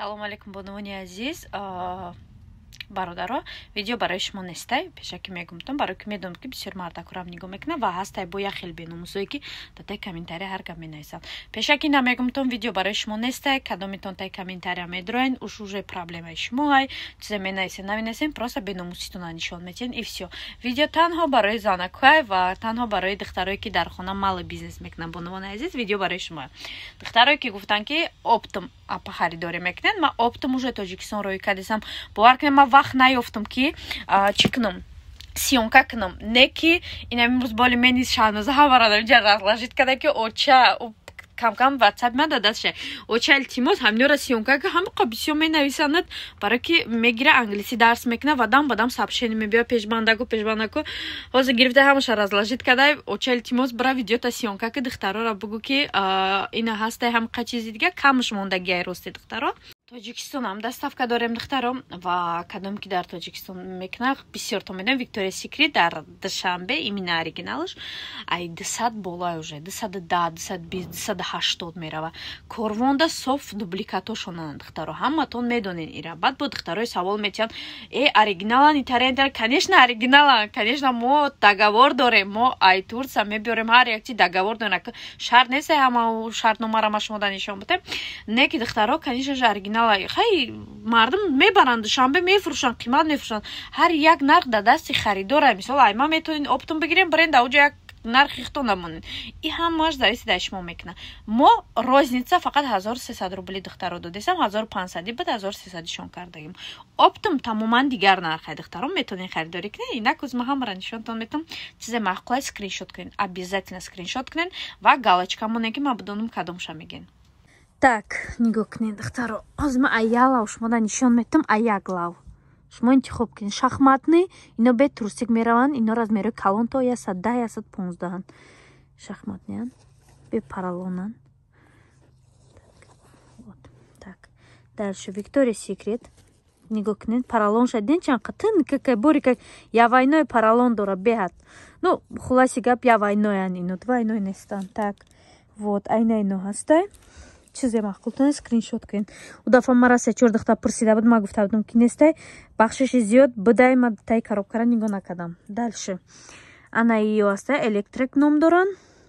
салому алейкум бонувони азиз бародаро видео барои шумо нестай пешакӣ мегумтам барои ки медонам ки бисёр мардакурам ниго мекунам ва ҳастай бо яхел бенумусое ки татаи комментария ҳаргам менависам пешакӣ намегумтам видео барои шумо нестай кадомитон таи комментария медроен уш уже проблемаи шумоай чизе менависен наменависен просто бенумуситона нишон метиҳен и все видео танҳо барои занакуай ва танҳо барои духтарое ки дар хона мали бизнес мекунам бонувони азиз видео барои шумо духтарое ки гуфтанд ки оптом апа харидорӣ мекунед ма оптум уже тоҷикистонро ика десам бовар кунед ма вақт наёфтум ки чӣ кунам сиёнка кунам не ки инамимрӯз боли мени шаназаҳаварадам ҷа разложит кадаки оча камкам ватсап ман дадаша оча илтимос ҳаминора сиёмка ки ҳамиқа бисёр менависанад баро ки мегира англиси дарс мекуна ва дам ба дам сабшени мебиё пешбандаку пешбандаку ҳозир гирифта ҳамаша разложит кадай оча илтимос бара видеота сиёмка ки дихтарора бугу ки ина ҳастай ҳамиқа чизи дига камаш мондагиай росте дихтаро тоҷикистонам дастсафка дорем духтаром ва кадом ки дар тоҷикистон мекунах бисёр то медонам виктория сикри дар душанбе имина оригиналаш ай дусад болай уже дусаду да дусаду бис дусаду ҳаштод мерава корвонда соф дубликато шонанан духтаро ҳаматон медонен ира баъд бо духтарои савол мечиҳанд э оригинала нитарентар конечно оригинала конечно мо договор дорем мо ай турция мебиёрем ҳар якчи договор дорем шарт нест ҳама шартномарама шумода нишон бидем неки духтаро конечно же оригинал налай хай мардум мебаранд душанбе мефурӯшанд қимат мефурӯшанд ҳар як нарх дар дасти харидора мисол айма метавонед обтон бигирем бирен дар оҷо як нархи хитон намонед и ҳамааш зависи дар шумо мекунад мо розница фақат ҳазор сесад рубли духтаро додесам ҳазор панадӣ бад ҳазор сесадишон кардаем оптум тамоман дигар нархай духтарон метавонед харидорӣ кунед инак узма ҳамара нишонтон метавонам чизе маъқулай скриншот кунед обязательно скриншот кунед ва галочка монед ки ман бидонам кадомша мегӯем так нигоҳ кунед духтаро ҳоз ма аялав шумода нишон метам аяглав шумо интихоб кунед шахматни ино бе трусик мераванд иноро аз мерои калон то ясад да ясад понздаҳан шахматниан бе паралонан дальше виктория секрет нигоҳ кунед паралон шад денчан қатин какай бори как явайное паралон дора беҳад ну хулоси гап явайноян ино двайной нестан так вот айнайно ҳастай чизе мақултон скриншот кунед удафа ма расия чор духта пурсида буд ма гуфта будам ки нестай бахшиши зиёд будай ма таи коробкара ниго накардам далши ана иё аста электрик ном доран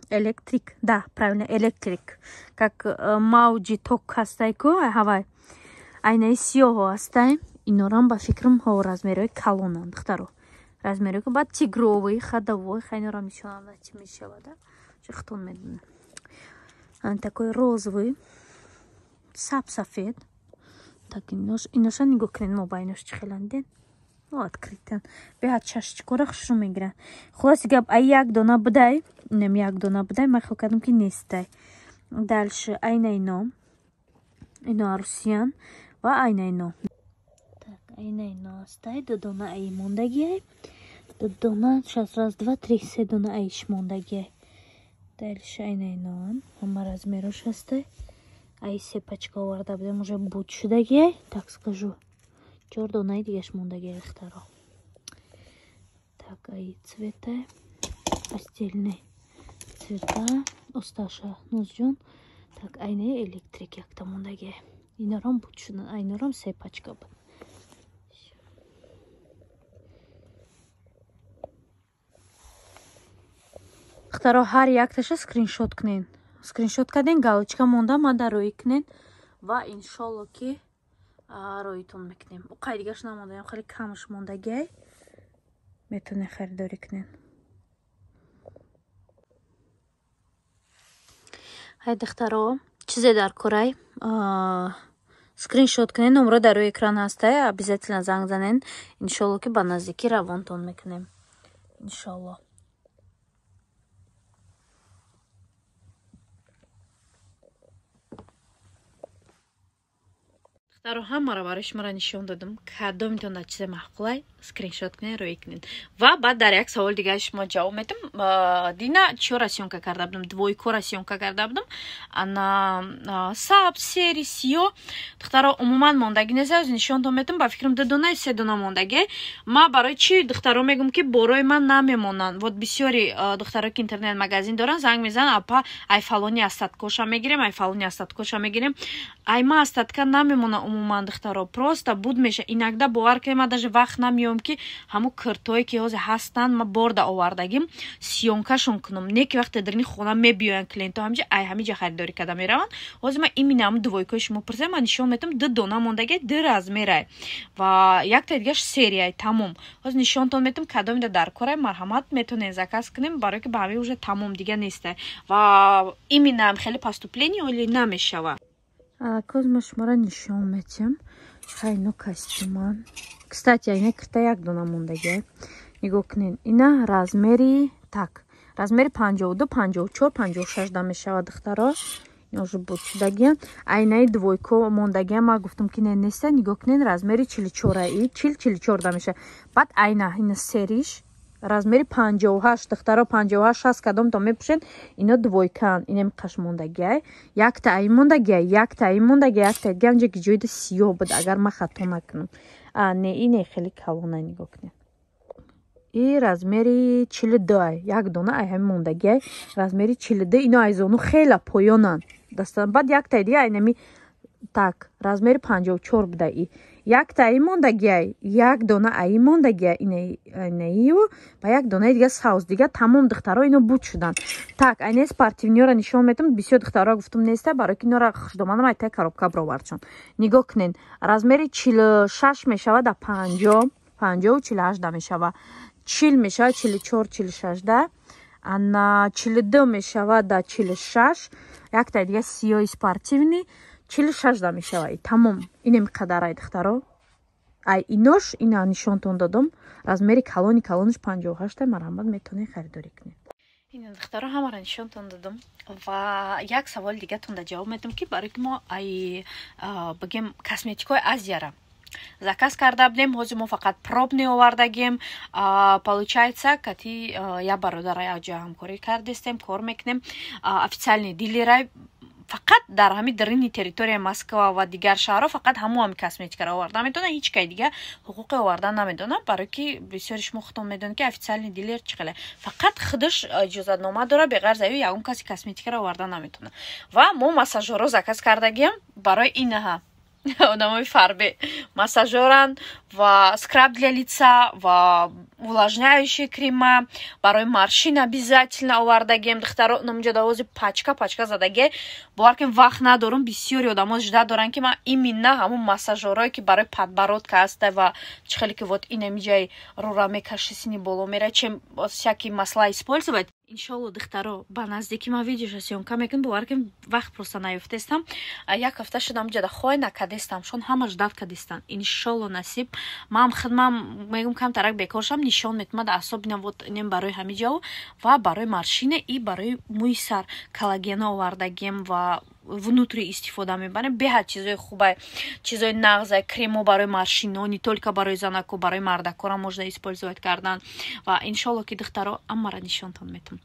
электрик да правилно электрик как э, мауҷи ток ҳастай ку ҳавай айнаи сиёҳо ҳастай инорам ба фикрам ҳо размерои калонан духтаро размерои ба тигровӣ хадавои хайнорам нишонам чӣ мешавада чӣ хутон медонам такой розовый, сап-сафет. Так, и нож, и нож, они гукнен, моба, и нож, чихелан, ден. Ну, открытый он. Бегат чашечек, ура, хорошо мы играем. Хлас, габ, а як до набдай? Нем, як до набдай, махал кадумки не стай. Дальше, айна ино. Ино арусиян. Ва айна ино. Так, айна ино стай, до дона ай мундаги ай. До дона, сейчас, раз, два, три, седона ай шмундаги ай дали шайнай нон амараз мерош асте аи се пачка оварда будем уже буд шудаги так скажу чор донаи дигаш мондаги рехтаро так аи цвета пастелни цвета осташа нозҷон так айнаи электрик якта мондаги инором буд шуда айнором се пачка буд дахтаро ҳар якташа скриншот кунед скриншот кардин галочка монда мада рӯӣ кунед ва иншолло ки рӯитон мекунем оқай дигаш намондаем хеле камаш мондагиай метавонед харидорӣ кунед ҳай дахтаро чизе дар корай скриншот кунед номро дар рӯи экран ҳастай обязательно занг занед иншолло ки ба наздикӣ равонтон мекунем иншолло дару ҳамаро барои шумора нишон додам кадомитонда чизе маҳқулай скриншот кунед рӯй кунед ва баъд дар як савол дигари шумо ҷавоб медиҳам дина чиёра сёнка карда будам двойкора сёнка карда будам ана саб сери сиё духтаро умуман мондаги неза аз нишон дом медиҳам ба фикрам ду донаи се дона мондаги ма барои чи духтаро мегӯм ки борои ман намемонанд вот бисёри духтаро ки интернет магазин доран занг мезанан апа ай фалони астаткоша мегирем ай фалони астаткоша мегирем ай ма астатка намемонам умуман рихтаро просто буд меша инакда бовар кем ма даже вақт намеём ки ҳаму кӯртое ки ҳозир ҳастанд ма борда овардагим сиёнкашон кунам не ки вақте дар ин хона мебиёянд клиенто ҳамҷа ай ҳамиҷа харидорӣ када мераванд ҳозир ма иминаам двойкои шумо пурсем ма нишон метам ду дона мондагай ду раз мерай ва яктай дигаш серияй тамом ҳозир нишонтон метам кадомида дар корай марҳамат метонен заказ кунем барои ки ба ҳами уже тамом дига нестай ва иминаам хеле пасту плени оли намешава Коз мы шмара не шум этим. Хай, ну костюман. Кстати, я не критаяк до нам он даге. Его книн. И на размере так. Размер панджоу до панджоу чор, панджоу шаш дам еще вадыхтаро. Я уже буду сюда ге. А и на и двойко мон даге. Ма гуфтум ки не несе. Него книн размере чили чора и чили чили чор дам еще. Бат айна и на сериш размери панҷоҳашт духтаро панҷоҳашт ҳаст кадом то мепӯшед ино двойкан ин ами қашмондагия яктаи мондагия яктаи мондагия яктаи дига амҷо ки ҷоида сиё буд агар ма хато накунам не ине хеле калона ниго кунед и размери чилу ду ай як дона ай ҳами мондагия ай размери чилу ду ино айзону хеле поёнанд дастан баъд яктаи дига ай нами так размери панҷоҳчор будаи як таи мондагиай як дона аи мондагиа инаиу ба як донаи дига сауз дига тамом духтаро ино буд шуданд так айнаи спортивниёра нишон метам бисёр духтаро гуфтум неста барои ки инора хушдоманам айтай коробка бироварчон нигоҳ кунен размери чилу шаш мешавад а панҷо панҷоу чилу ҳашда мешавад чил мешавад чилу чор чилу шашда ана чилу ду мешавад а чилу шаш як таи дига сиёи спортивни чилу шажда мешавад тамом инем қадар ай духтаро ай инош ина нишонтон додам размери калони калониш панҷоу ҳашта марҳамат метавонед харидорӣ кунед ин духтаро ҳамаро нишонтон додам ва як саволи дигатон да ҷавоб медам ки барои ки мо ай бигем косметикои азияра заказ карда будем ҳозир мо фақат проб меовардагем получается кати я бародарай аҷо ҳамкорӣ кардастем кор мекунем официальный дилерай фақат дар ҳами дарини территорияи москва ва дигар шаҳрҳо фақат ҳамуам косметикар оварда медонад ҳеч кай дига ҳуқуқи оварда намедонад барои ки бисёри шумо худам медонед ки официалли дилер чӣ қила фақат худаш иҷозатнома дорад беғарз аю ягон каси косметикаро оварда наметонад ва мо массажорро заказ кардагиям барои инаҳа одамои фарбе массажоранд ва скраб для лица ва увлажняющие крема, порой морщин обязательно увардагем, дыхтару, но мне даже пачка, пачка задаге, буарким вахна дурум, бисюри, да мой жда дуранки, ма именно хаму массажеры, ки порой подбородка остава, чхалики вот инемджай рурами кашисини боломера, чем всякие масла использовать, иншоалло духтаро ба наздики ма видеоша сёмка мекун бовар кун вақт просто наёфтестам як ҳафта шудам ҷада хой накадестам шон ҳама ждат кадестан иншоалло насиб маам хидмам мегум камтарак бекор шам нишон метмад асобинам вот инем барои ҳами ҷаво ва барои маршине и барои муи сар коллагена овардагем ва внутри истифода мебаре беҳа чизои хубай чизои нағзай кремо барои маршинони толика барои занако барои мардакора можда исполизоват кардан ва иншолло ки духтаро аммара нишонтон метун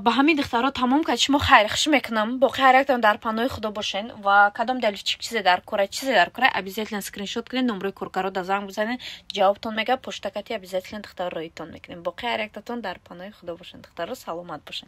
ба ҳамин духтаро тамом кард шумо хайр хуш мекунам боқи ҳаракатон дар паноҳи худо бошен ва кадом дали чизе дар кура чизе дар кура обязательно скриншот кунед номрои куркаро да занг бизанед ҷавобтон мега поштакати обязательно духтаро роидтон мекунем боқи ҳаракататон дар паноҳи худо бошен духтаро саломат бошен